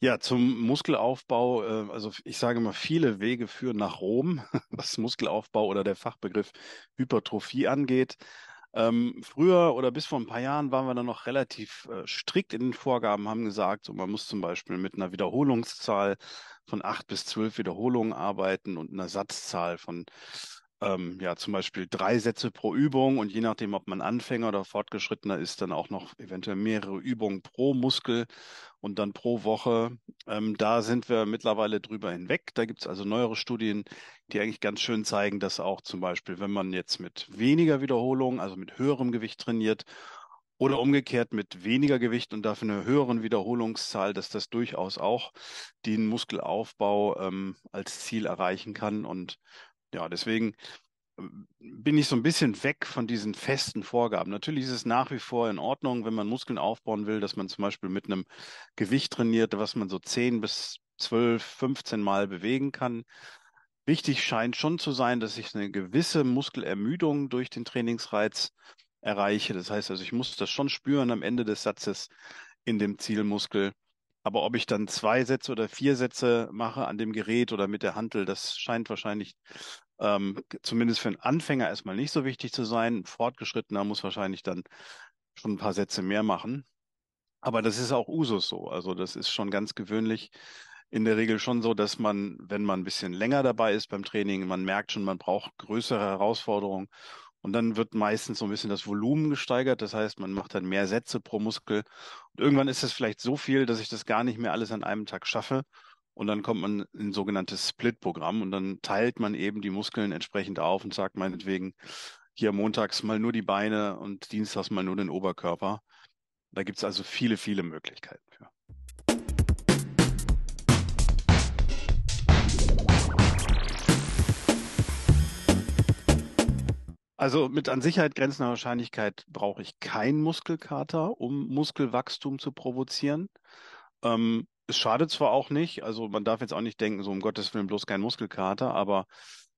Ja, zum Muskelaufbau, äh, also ich sage mal, viele Wege führen nach Rom, was Muskelaufbau oder der Fachbegriff Hypertrophie angeht. Ähm, früher oder bis vor ein paar Jahren waren wir dann noch relativ äh, strikt in den Vorgaben, haben gesagt, so man muss zum Beispiel mit einer Wiederholungszahl von acht bis zwölf Wiederholungen arbeiten und einer Satzzahl von ähm, ja, zum Beispiel drei Sätze pro Übung und je nachdem, ob man Anfänger oder Fortgeschrittener ist, dann auch noch eventuell mehrere Übungen pro Muskel und dann pro Woche. Ähm, da sind wir mittlerweile drüber hinweg. Da gibt es also neuere Studien, die eigentlich ganz schön zeigen, dass auch zum Beispiel, wenn man jetzt mit weniger Wiederholung, also mit höherem Gewicht trainiert oder umgekehrt mit weniger Gewicht und dafür einer höheren Wiederholungszahl, dass das durchaus auch den Muskelaufbau ähm, als Ziel erreichen kann. Und ja, deswegen ähm, bin ich so ein bisschen weg von diesen festen Vorgaben. Natürlich ist es nach wie vor in Ordnung, wenn man Muskeln aufbauen will, dass man zum Beispiel mit einem Gewicht trainiert, was man so 10 bis 12, 15 Mal bewegen kann. Wichtig scheint schon zu sein, dass ich eine gewisse Muskelermüdung durch den Trainingsreiz erreiche. Das heißt also, ich muss das schon spüren am Ende des Satzes in dem Zielmuskel. Aber ob ich dann zwei Sätze oder vier Sätze mache an dem Gerät oder mit der Hantel, das scheint wahrscheinlich ähm, zumindest für einen Anfänger erstmal nicht so wichtig zu sein. Fortgeschrittener muss wahrscheinlich dann schon ein paar Sätze mehr machen. Aber das ist auch Usus so. Also das ist schon ganz gewöhnlich in der Regel schon so, dass man, wenn man ein bisschen länger dabei ist beim Training, man merkt schon, man braucht größere Herausforderungen. Und dann wird meistens so ein bisschen das Volumen gesteigert. Das heißt, man macht dann mehr Sätze pro Muskel. Und irgendwann ist es vielleicht so viel, dass ich das gar nicht mehr alles an einem Tag schaffe. Und dann kommt man in ein sogenanntes Split-Programm und dann teilt man eben die Muskeln entsprechend auf und sagt meinetwegen, hier montags mal nur die Beine und dienstags mal nur den Oberkörper. Da gibt es also viele, viele Möglichkeiten für. Also mit an Sicherheit grenzender Wahrscheinlichkeit brauche ich keinen Muskelkater, um Muskelwachstum zu provozieren. Ähm, es schadet zwar auch nicht, also man darf jetzt auch nicht denken, so um Gottes Willen bloß kein Muskelkater, aber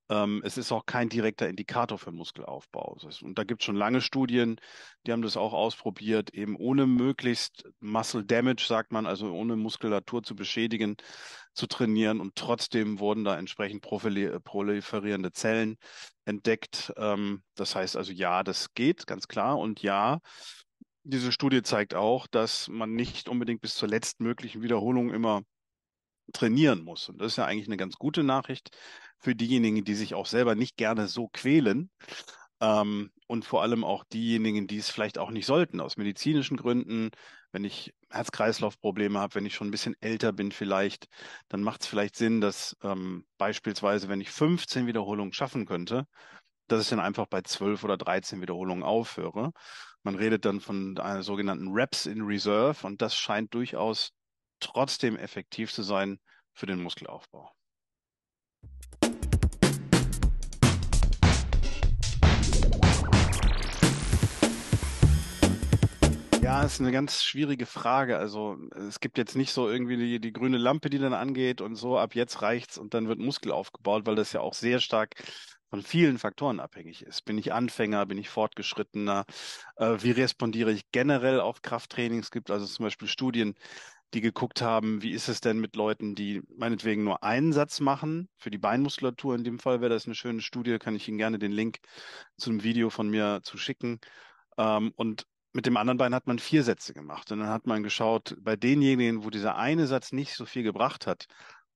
ähm, es ist auch kein direkter Indikator für Muskelaufbau. Und da gibt es schon lange Studien, die haben das auch ausprobiert, eben ohne möglichst Muscle Damage, sagt man, also ohne Muskulatur zu beschädigen, zu trainieren. Und trotzdem wurden da entsprechend äh, proliferierende Zellen entdeckt. Ähm, das heißt also, ja, das geht, ganz klar. Und ja, diese Studie zeigt auch, dass man nicht unbedingt bis zur letztmöglichen Wiederholung immer trainieren muss. Und das ist ja eigentlich eine ganz gute Nachricht für diejenigen, die sich auch selber nicht gerne so quälen. Ähm, und vor allem auch diejenigen, die es vielleicht auch nicht sollten, aus medizinischen Gründen. Wenn ich Herz-Kreislauf-Probleme habe, wenn ich schon ein bisschen älter bin vielleicht, dann macht es vielleicht Sinn, dass ähm, beispielsweise, wenn ich 15 Wiederholungen schaffen könnte, dass ich dann einfach bei 12 oder 13 Wiederholungen aufhöre. Man redet dann von einer sogenannten Reps in Reserve und das scheint durchaus trotzdem effektiv zu sein für den Muskelaufbau. Ja, ist eine ganz schwierige Frage. Also es gibt jetzt nicht so irgendwie die, die grüne Lampe, die dann angeht und so, ab jetzt reicht's und dann wird Muskel aufgebaut, weil das ja auch sehr stark von vielen Faktoren abhängig ist. Bin ich Anfänger, bin ich Fortgeschrittener, äh, wie respondiere ich generell auf Krafttraining? Es gibt also zum Beispiel Studien, die geguckt haben, wie ist es denn mit Leuten, die meinetwegen nur einen Satz machen, für die Beinmuskulatur in dem Fall wäre das eine schöne Studie, kann ich Ihnen gerne den Link zu einem Video von mir zu schicken. Ähm, und mit dem anderen Bein hat man vier Sätze gemacht. Und dann hat man geschaut, bei denjenigen, wo dieser eine Satz nicht so viel gebracht hat,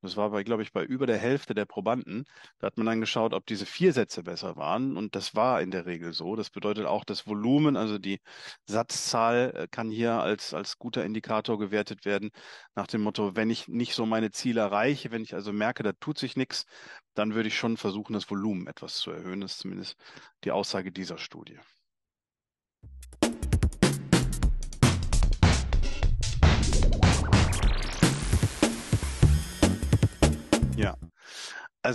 das war bei, glaube ich, bei über der Hälfte der Probanden. Da hat man dann geschaut, ob diese vier Sätze besser waren. Und das war in der Regel so. Das bedeutet auch, das Volumen, also die Satzzahl äh, kann hier als, als guter Indikator gewertet werden. Nach dem Motto, wenn ich nicht so meine Ziele erreiche, wenn ich also merke, da tut sich nichts, dann würde ich schon versuchen, das Volumen etwas zu erhöhen. Das ist zumindest die Aussage dieser Studie.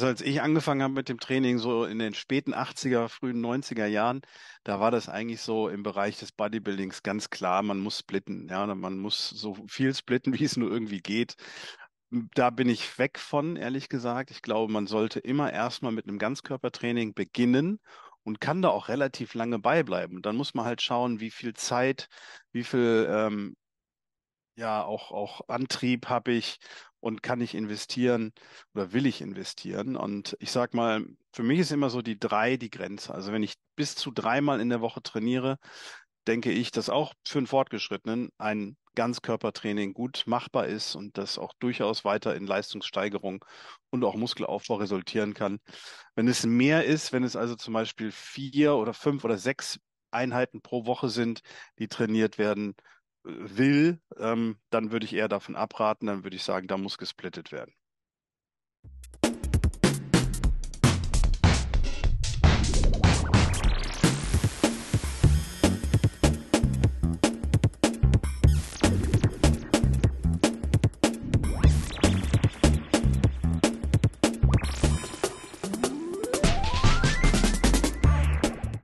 also als ich angefangen habe mit dem Training, so in den späten 80er, frühen 90er Jahren, da war das eigentlich so im Bereich des Bodybuildings ganz klar, man muss splitten, ja, man muss so viel splitten, wie es nur irgendwie geht. Da bin ich weg von, ehrlich gesagt. Ich glaube, man sollte immer erstmal mit einem Ganzkörpertraining beginnen und kann da auch relativ lange beibleiben. Und dann muss man halt schauen, wie viel Zeit, wie viel ähm, ja, auch, auch Antrieb habe ich und kann ich investieren oder will ich investieren? Und ich sag mal, für mich ist immer so die drei die Grenze. Also wenn ich bis zu dreimal in der Woche trainiere, denke ich, dass auch für einen Fortgeschrittenen ein Ganzkörpertraining gut machbar ist und das auch durchaus weiter in Leistungssteigerung und auch Muskelaufbau resultieren kann. Wenn es mehr ist, wenn es also zum Beispiel vier oder fünf oder sechs Einheiten pro Woche sind, die trainiert werden, will, ähm, dann würde ich eher davon abraten, dann würde ich sagen, da muss gesplittet werden.